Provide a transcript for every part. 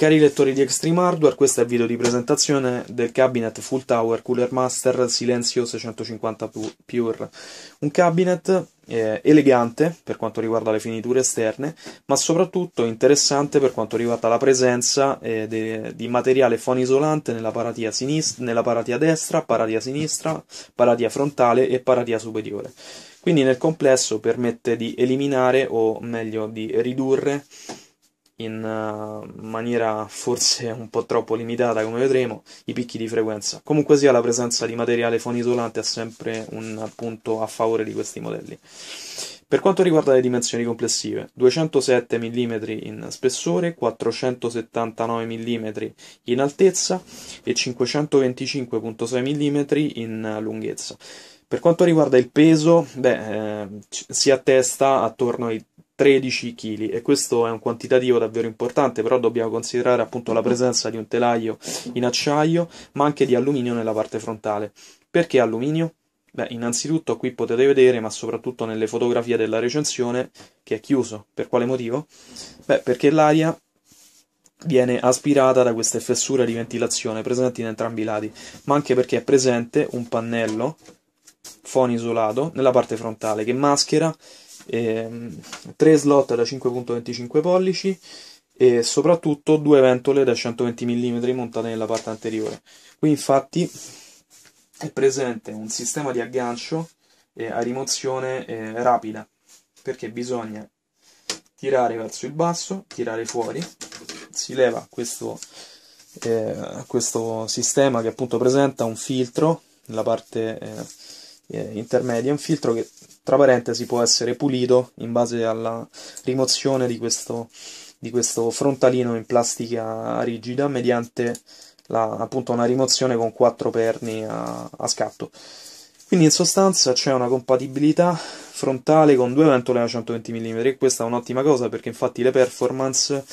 Cari lettori di Extreme Hardware, questo è il video di presentazione del cabinet Full Tower Cooler Master Silenzio 650 Pure. Un cabinet eh, elegante per quanto riguarda le finiture esterne, ma soprattutto interessante per quanto riguarda la presenza eh, de, di materiale fonisolante nella paratia, sinistra, nella paratia destra, paratia sinistra, paratia frontale e paratia superiore. Quindi nel complesso permette di eliminare, o meglio di ridurre, in eh, maniera forse un po' troppo limitata, come vedremo, i picchi di frequenza. Comunque sia, la presenza di materiale fonisolante è sempre un punto a favore di questi modelli. Per quanto riguarda le dimensioni complessive, 207 mm in spessore, 479 mm in altezza e 525.6 mm in lunghezza. Per quanto riguarda il peso, beh, eh, si attesta attorno ai 13 kg e questo è un quantitativo davvero importante, però dobbiamo considerare appunto la presenza di un telaio in acciaio, ma anche di alluminio nella parte frontale. Perché alluminio? Beh, innanzitutto qui potete vedere, ma soprattutto nelle fotografie della recensione, che è chiuso. Per quale motivo? Beh, perché l'aria viene aspirata da queste fessure di ventilazione presenti in entrambi i lati, ma anche perché è presente un pannello fono isolato nella parte frontale che maschera 3 ehm, slot da 5.25 pollici e soprattutto due ventole da 120 mm montate nella parte anteriore. Qui infatti è presente un sistema di aggancio eh, a rimozione eh, rapida perché bisogna tirare verso il basso, tirare fuori, si leva questo, eh, questo sistema che appunto presenta un filtro nella parte eh, intermedia, un filtro che tra parentesi può essere pulito in base alla rimozione di questo, di questo frontalino in plastica rigida mediante la, appunto una rimozione con quattro perni a, a scatto. Quindi in sostanza c'è una compatibilità frontale con due ventole a 120 mm e questa è un'ottima cosa perché infatti le performance,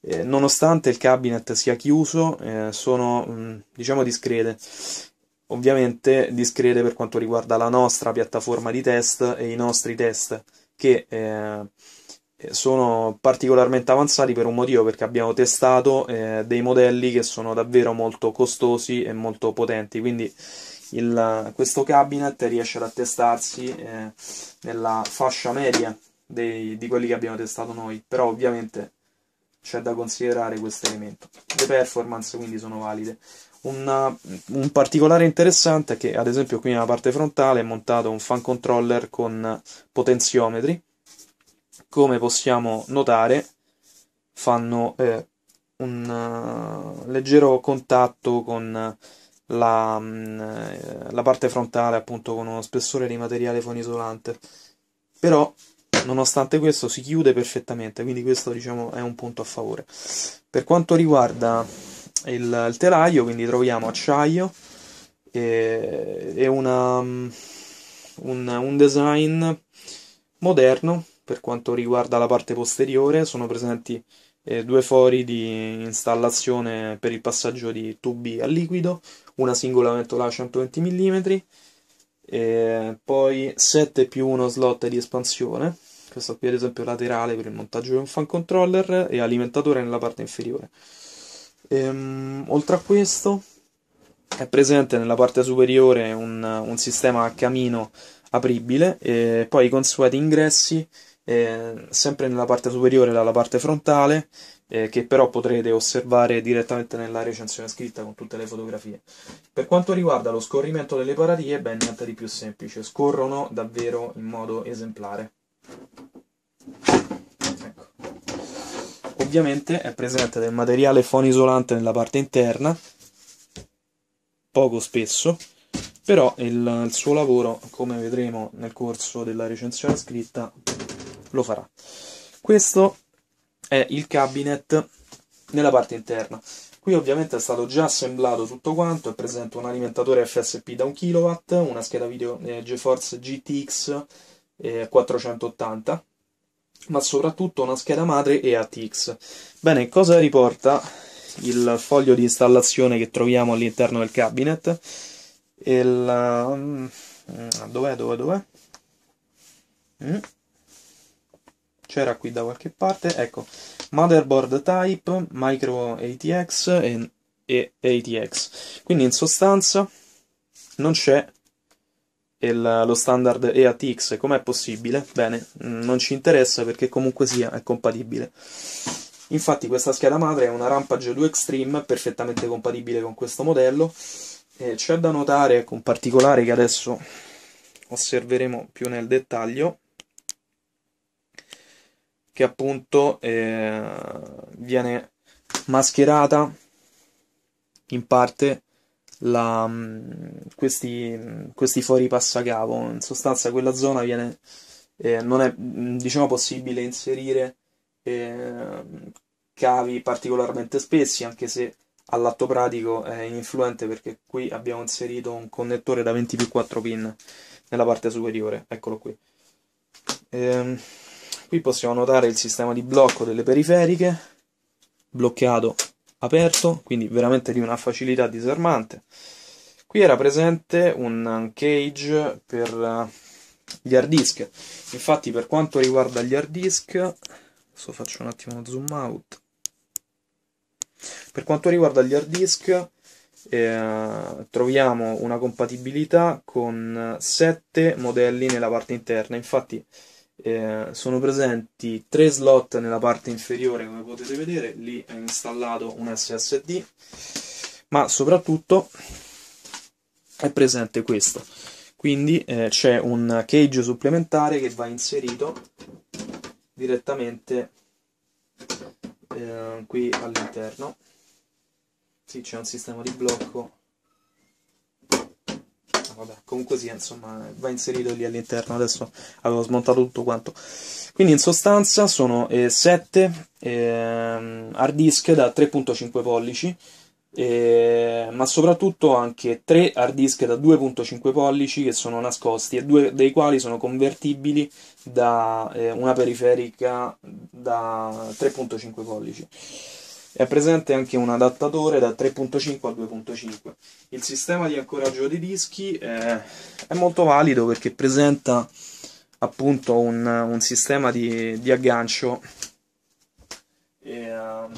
eh, nonostante il cabinet sia chiuso, eh, sono mh, mm, diciamo discrete ovviamente discrete per quanto riguarda la nostra piattaforma di test e i nostri test che eh, sono particolarmente avanzati per un motivo perché abbiamo testato eh, dei modelli che sono davvero molto costosi e molto potenti quindi il, questo cabinet riesce ad attestarsi eh, nella fascia media dei, di quelli che abbiamo testato noi però ovviamente c'è da considerare questo elemento le performance quindi sono valide una, un particolare interessante è che, ad esempio, qui nella parte frontale è montato un fan controller con potenziometri. Come possiamo notare, fanno eh, un uh, leggero contatto con la, mh, mm, eh, la, parte frontale, appunto, con uno spessore di materiale fonisolante. Però, nonostante questo, si chiude perfettamente, quindi questo diciamo è un punto a favore. Per quanto riguarda il, il telaio, quindi troviamo acciaio e, e una, mm, un, un design moderno per quanto riguarda la parte posteriore, sono presenti eh, due fori di installazione per il passaggio di tubi a liquido, una singola ventola 120 mm, poi 7 più 1 slot di espansione, questo qui ad esempio laterale per il montaggio di un fan controller e alimentatore nella parte inferiore. Ehm, oltre a questo è presente nella parte superiore un, un sistema a camino apribile e poi i consueti ingressi eh, sempre nella parte superiore dalla parte frontale eh, che però potrete osservare direttamente nella recensione scritta con tutte le fotografie. Per quanto riguarda lo scorrimento delle paratie, beh niente di più semplice, scorrono davvero in modo esemplare. Ovviamente è presente del materiale fonisolante nella parte interna, poco spesso, però il, il suo lavoro, come vedremo nel corso della recensione scritta, lo farà. Questo è il cabinet nella parte interna. Qui ovviamente è stato già assemblato tutto quanto, è presente un alimentatore FSP da 1 kW, una scheda video eh, GeForce GTX eh, 480 ma soprattutto una scheda madre e ATX. Bene, cosa riporta il foglio di installazione che troviamo all'interno del cabinet? Il, mm, dov'è, dov'è, dov'è? Mm. C'era qui da qualche parte, ecco, motherboard type, micro ATX e, e ATX. Quindi in sostanza non c'è il, lo standard EATX com'è possibile? Bene, mm, non ci interessa perché comunque sia è compatibile. Infatti questa scheda madre è una Rampage 2 Extreme perfettamente compatibile con questo modello. E c'è da notare con ecco, particolare che adesso osserveremo più nel dettaglio che appunto eh, viene mascherata in parte la, mm, questi, questi fuori passacavo. In sostanza, quella zona viene, eh, non è mm, diciamo, possibile inserire eh, cavi particolarmente spessi, anche se all'atto pratico è influente perché qui abbiamo inserito un connettore da 20 più 4 pin nella parte superiore, eccolo qui. Eh, qui possiamo notare il sistema di blocco delle periferiche, bloccato aperto, quindi veramente di una facilità disarmante. Qui era presente un cage per eh, gli hard disk. Infatti, per quanto riguarda gli hard disk, adesso faccio un attimo uno zoom out. Per quanto riguarda gli hard disk, eh, troviamo una compatibilità con 7 modelli nella parte interna. Infatti, eh, sono presenti tre slot nella parte inferiore come potete vedere lì è installato un SSD ma soprattutto è presente questo quindi eh, c'è un cage supplementare che va inserito direttamente eh, qui all'interno sì, c'è un sistema di blocco vabbè, comunque sì, insomma, va inserito lì all'interno, adesso avevo smontato tutto quanto. Quindi in sostanza sono eh, 7 eh, hard disk da 3.5 pollici, eh, ma soprattutto anche 3 hard disk da 2.5 pollici che sono nascosti e due dei quali sono convertibili da eh, una periferica da 3.5 pollici. È presente anche un adattatore da 3.5 a 2.5. Il sistema di ancoraggio dei dischi è, eh, è molto valido perché presenta appunto un, un sistema di, di aggancio e, um,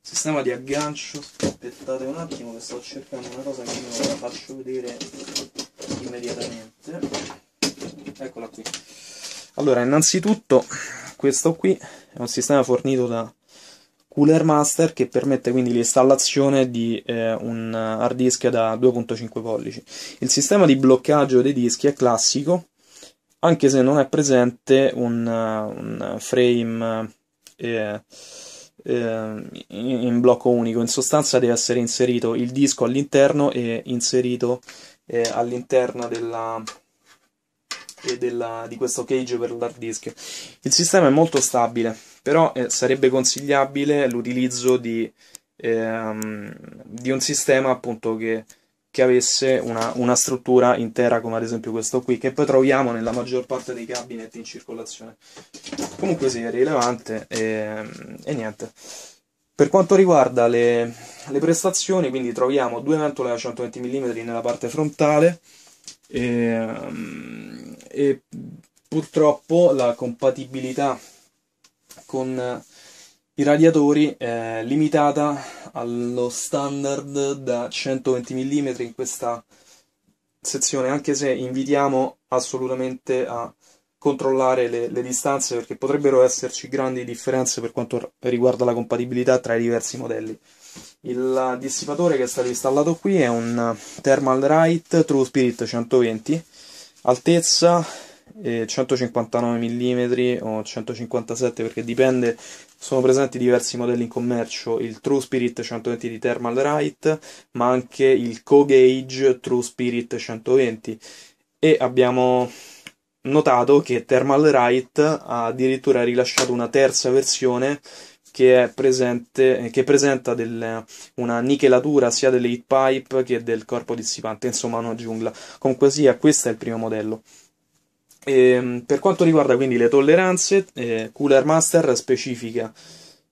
sistema di aggancio aspettate un attimo che sto cercando una cosa che non la faccio vedere immediatamente eccola qui allora innanzitutto questo qui è un sistema fornito da Cooler Master che permette quindi l'installazione di eh, un hard disk da 2.5 pollici. Il sistema di bloccaggio dei dischi è classico, anche se non è presente un, un frame eh, eh, in blocco unico, in sostanza deve essere inserito il disco all'interno e inserito eh, all'interno della, e della, di questo cage per l'hard disk. Il sistema è molto stabile, però eh, sarebbe consigliabile l'utilizzo di, ehm, di, un sistema appunto che, che avesse una, una, struttura intera, come ad esempio questo qui, che poi troviamo nella maggior parte dei cabinet in circolazione. Comunque sì, è rilevante e, ehm, e niente. Per quanto riguarda le, le prestazioni, quindi troviamo due ventole da 120 mm nella parte frontale, e, ehm, e purtroppo la compatibilità con i radiatori è limitata allo standard da 120 mm in questa sezione, anche se invitiamo assolutamente a controllare le, le, distanze perché potrebbero esserci grandi differenze per quanto riguarda la compatibilità tra i diversi modelli. Il dissipatore che è stato installato qui è un Thermal Right True Spirit 120, altezza 159 eh, mm o 157 perché dipende, sono presenti diversi modelli in commercio, il True Spirit 120 di Thermal Right, ma anche il co gage True Spirit 120 e abbiamo notato che Thermal Right ha addirittura rilasciato una terza versione che, presente, eh, che presenta del, una nichelatura sia delle heat pipe che del corpo dissipante, insomma una giungla. Comunque sia, questo è il primo modello. E, ehm, per quanto riguarda quindi le tolleranze, eh, Cooler Master specifica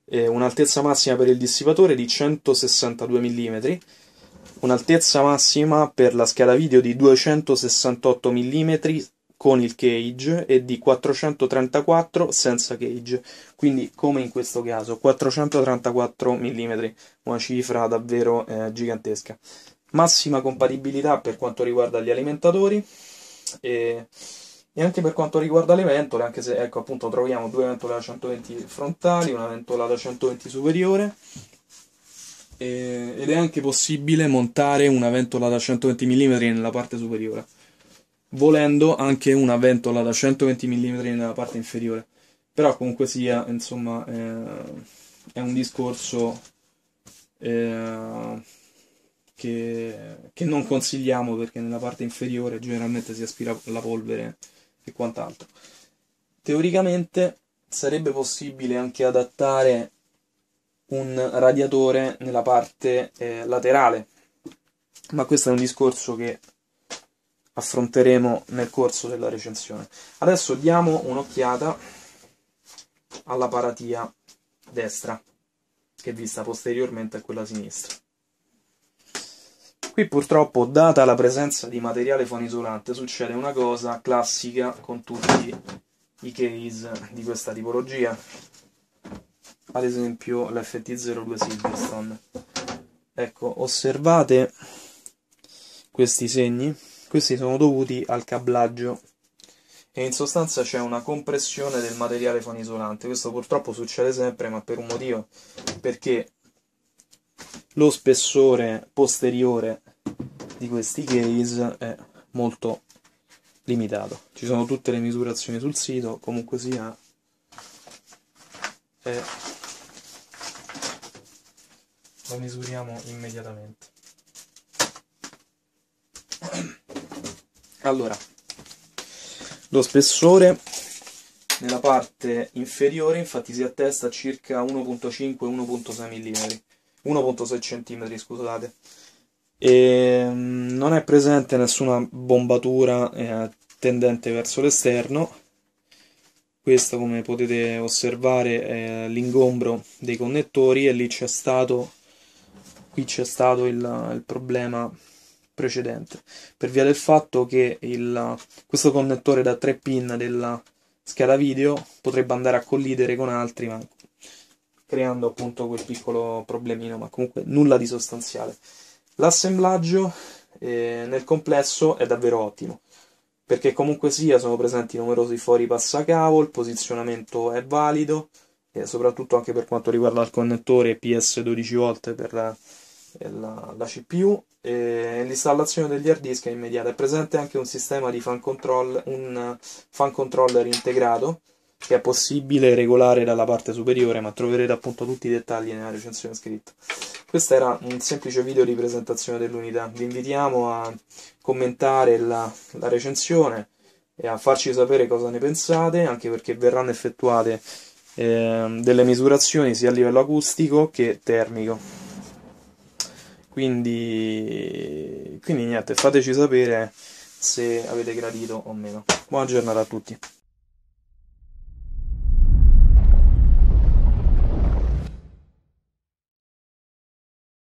eh, un'altezza massima per il dissipatore di 162 mm, un'altezza massima per la scala video di 268 mm con il cage e di 434 senza cage, quindi come in questo caso 434 mm, una cifra davvero eh, gigantesca. Massima compatibilità per quanto riguarda gli alimentatori e, e, anche per quanto riguarda le ventole, anche se ecco appunto troviamo due ventole da 120 frontali, una ventola da 120 superiore e, ed è anche possibile montare una ventola da 120 mm nella parte superiore volendo anche una ventola da 120 mm nella parte inferiore però comunque sia insomma eh, è un discorso eh, che, che, non consigliamo perché nella parte inferiore generalmente si aspira la polvere e quant'altro teoricamente sarebbe possibile anche adattare un radiatore nella parte eh, laterale ma questo è un discorso che affronteremo nel corso della recensione. Adesso diamo un'occhiata alla paratia destra, che è vista posteriormente a quella sinistra. Qui purtroppo, data la presenza di materiale fonisolante, succede una cosa classica con tutti i case di questa tipologia, ad esempio l'FT02 Silverstone. Ecco, osservate questi segni questi sono dovuti al cablaggio e in sostanza c'è una compressione del materiale con isolante Questo purtroppo succede sempre, ma per un motivo, perché lo spessore posteriore di questi case è molto limitato. Ci sono tutte le misurazioni sul sito, comunque sia è... lo misuriamo immediatamente. Allora, lo spessore nella parte inferiore infatti si attesta a circa 1.5-1.6 mm, 1.6 cm, scusate. E ehm, non è presente nessuna bombatura eh, tendente verso l'esterno. Questo, come potete osservare, è l'ingombro dei connettori e lì c'è stato, qui c'è stato il, il problema precedente, per via del fatto che il, questo connettore da 3 pin della scheda video potrebbe andare a collidere con altri, ma creando appunto quel piccolo problemino, ma comunque nulla di sostanziale. L'assemblaggio eh, nel complesso è davvero ottimo, perché comunque sia sono presenti numerosi fori passacavo, il posizionamento è valido, eh, soprattutto anche per quanto riguarda il connettore PS 12V per la, la, la CPU, l'installazione degli hard disk è immediata. È presente anche un sistema di fan, control, un fan controller integrato che è possibile regolare dalla parte superiore, ma troverete appunto tutti i dettagli nella recensione scritta. Questo era un semplice video di presentazione dell'unità. Vi invitiamo a commentare la, la recensione e a farci sapere cosa ne pensate, anche perché verranno effettuate eh, delle misurazioni sia a livello acustico che termico. Quindi, quindi niente, fateci sapere se avete gradito o meno. Buona giornata a tutti.